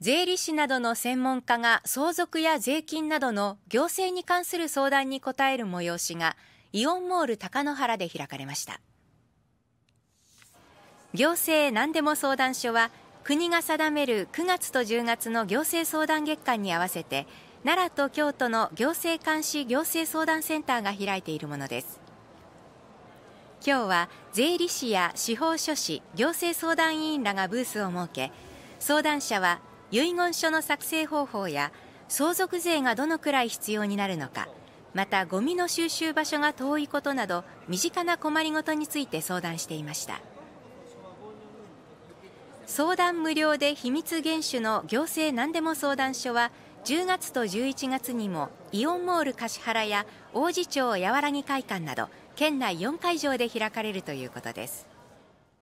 税理士などの専門家が相続や税金などの行政に関する相談に答える催しがイオンモール高野原で開かれました行政何でも相談所は国が定める9月と10月の行政相談月間に合わせて奈良と京都の行政監視行政相談センターが開いているものです今日は税理士や司法書士行政相談委員らがブースを設け相談者は遺言書の作成方法や相続税がどのくらい必要になるのかまたゴミの収集場所が遠いことなど身近な困りごとについて相談していました相談無料で秘密厳守の行政何でも相談所は10月と11月にもイオンモール橿原や王子町やわらぎ会館など県内4会場で開かれるということです